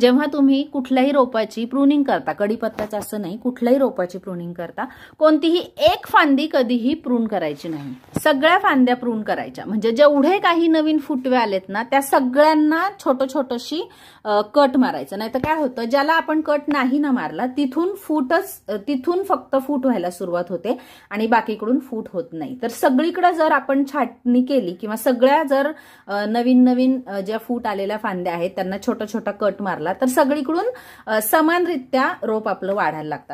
जेव्हा तुम्ही कुठल्याही रोपाची प्रुनिंग करता कडीपत्ताचं असं नाही कुठल्याही रोपाची प्रुनिंग करता कोणतीही एक फांदी कधीही प्रून करायची नाही सगळ्या फांद्या प्रून करायच्या म्हणजे जेवढे काही नवीन फुटवे आलेत ना त्या सगळ्यांना छोटं छोटशी कट मारायचं नाही तर काय होतं ज्याला आपण कट नाही ना मारला तिथून फूटच तिथून फक्त फूट व्हायला सुरुवात होते आणि बाकीकडून फूट होत नाही तर सगळीकडे जर आपण छाटणी केली किंवा सगळ्या जर नवीन नवीन ज्या फूट आलेल्या फांद्या आहेत त्यांना छोटा छोटा कट मारला मारला तर सगळीकडून समानरित्या रोप आपलं वाढायला लागतात